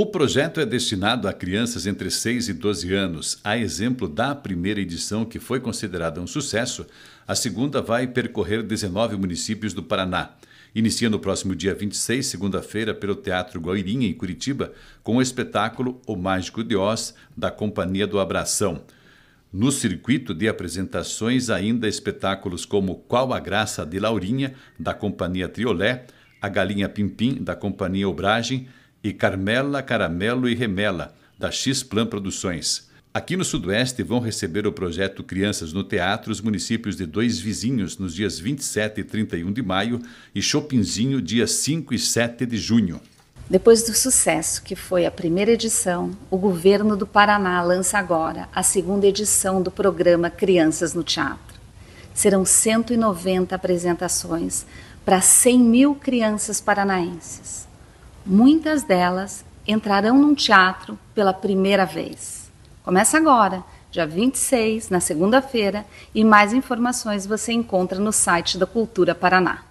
O projeto é destinado a crianças entre 6 e 12 anos. A exemplo da primeira edição, que foi considerada um sucesso, a segunda vai percorrer 19 municípios do Paraná. Inicia no próximo dia 26, segunda-feira, pelo Teatro Guairinha, em Curitiba, com o espetáculo O Mágico de Oz, da Companhia do Abração. No circuito de apresentações, ainda espetáculos como Qual a Graça de Laurinha, da Companhia Triolé, A Galinha Pimpim, da Companhia Obragem, e Carmela, Caramelo e Remela, da X-Plan Produções. Aqui no Sudoeste vão receber o projeto Crianças no Teatro os municípios de Dois Vizinhos nos dias 27 e 31 de maio e Chopinzinho dias 5 e 7 de junho. Depois do sucesso que foi a primeira edição, o governo do Paraná lança agora a segunda edição do programa Crianças no Teatro. Serão 190 apresentações para 100 mil crianças paranaenses. Muitas delas entrarão num teatro pela primeira vez. Começa agora, dia 26, na segunda-feira, e mais informações você encontra no site da Cultura Paraná.